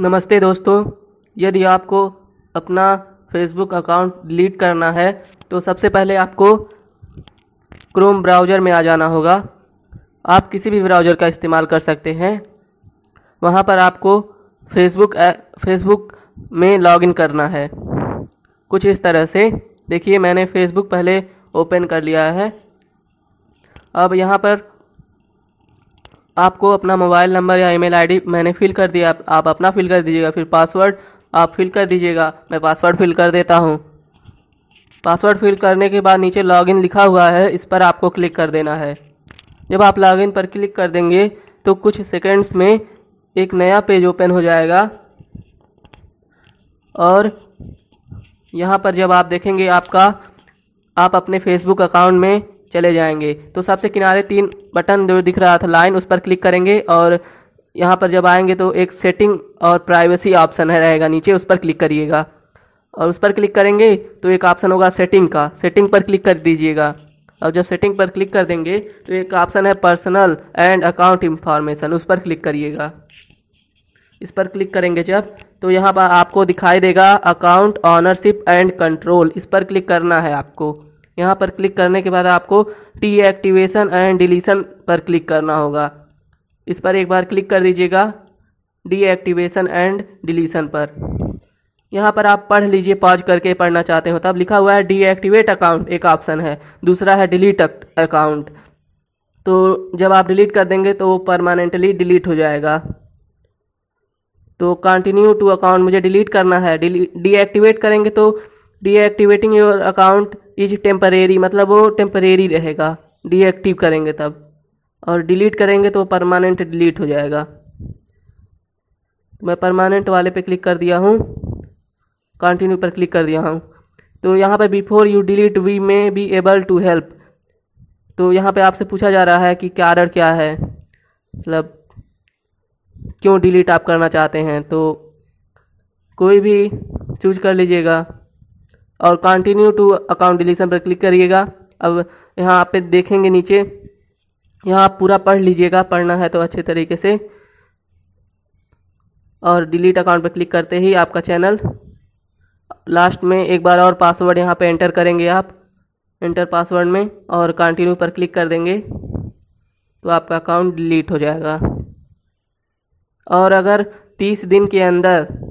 नमस्ते दोस्तों यदि आपको अपना फेसबुक अकाउंट डिलीट करना है तो सबसे पहले आपको क्रोम ब्राउज़र में आ जाना होगा आप किसी भी ब्राउज़र का इस्तेमाल कर सकते हैं वहाँ पर आपको फेसबुक फेसबुक में लॉगिन करना है कुछ इस तरह से देखिए मैंने फेसबुक पहले ओपन कर लिया है अब यहाँ पर आपको अपना मोबाइल नंबर या ईमेल आईडी मैंने फिल कर दिया आप अपना फिल कर दीजिएगा फिर पासवर्ड आप फिल कर दीजिएगा मैं पासवर्ड फिल कर देता हूँ पासवर्ड फिल करने के बाद नीचे लॉगिन लिखा हुआ है इस पर आपको क्लिक कर देना है जब आप लॉगिन पर क्लिक कर देंगे तो कुछ सेकेंड्स में एक नया पेज ओपन हो जाएगा और यहाँ पर जब आप देखेंगे आपका आप अपने फेसबुक अकाउंट में चले जाएंगे तो सबसे किनारे तीन बटन जो दिख रहा था लाइन उस पर क्लिक करेंगे और यहाँ पर जब आएंगे तो एक सेटिंग और प्राइवेसी ऑप्शन है रहेगा नीचे उस पर क्लिक करिएगा और उस पर क्लिक करेंगे तो एक ऑप्शन होगा सेटिंग का सेटिंग पर क्लिक कर दीजिएगा और जब सेटिंग पर क्लिक कर देंगे तो एक ऑप्शन है पर्सनल एंड अकाउंट इंफॉर्मेशन उस पर क्लिक करिएगा इस पर क्लिक करेंगे जब तो यहाँ पर आपको दिखाई देगा अकाउंट ऑनरशिप एंड कंट्रोल इस पर क्लिक करना है आपको यहाँ पर क्लिक करने के बाद आपको टी एक्टिवेशन एंड डिलीशन पर क्लिक करना होगा इस पर एक बार क्लिक कर दीजिएगा डीएक्टिवेशन एंड डिलीशन पर यहाँ पर आप पढ़ लीजिए पॉज करके पढ़ना चाहते हो तब लिखा हुआ है डीएक्टिवेट अकाउंट एक ऑप्शन है दूसरा है डिलीट अकाउंट तो जब आप डिलीट कर देंगे तो वो परमानेंटली डिलीट हो जाएगा तो कंटिन्यू टू अकाउंट मुझे डिलीट करना है डीएक्टिवेट करेंगे तो deactivating your account is temporary मतलब वो टेम्परेरी रहेगा डीएक्टिव करेंगे तब और डिलीट करेंगे तो वो परमानेंट डिलीट हो जाएगा तो मैं परमानेंट वाले पे क्लिक कर दिया हूँ कंटिन्यू पर क्लिक कर दिया हूँ तो यहाँ पर before you delete we may be able to help तो यहाँ पे आपसे पूछा जा रहा है कि क्या आर्डर क्या है मतलब क्यों डिलीट आप करना चाहते हैं तो कोई भी चूज कर लीजिएगा और कंटिन्यू टू अकाउंट डिलीशन पर क्लिक करिएगा अब यहाँ आप देखेंगे नीचे यहाँ आप पूरा पढ़ लीजिएगा पढ़ना है तो अच्छे तरीके से और डिलीट अकाउंट पर क्लिक करते ही आपका चैनल लास्ट में एक बार और पासवर्ड यहाँ पे एंटर करेंगे आप एंटर पासवर्ड में और कंटिन्यू पर क्लिक कर देंगे तो आपका अकाउंट डिलीट हो जाएगा और अगर तीस दिन के अंदर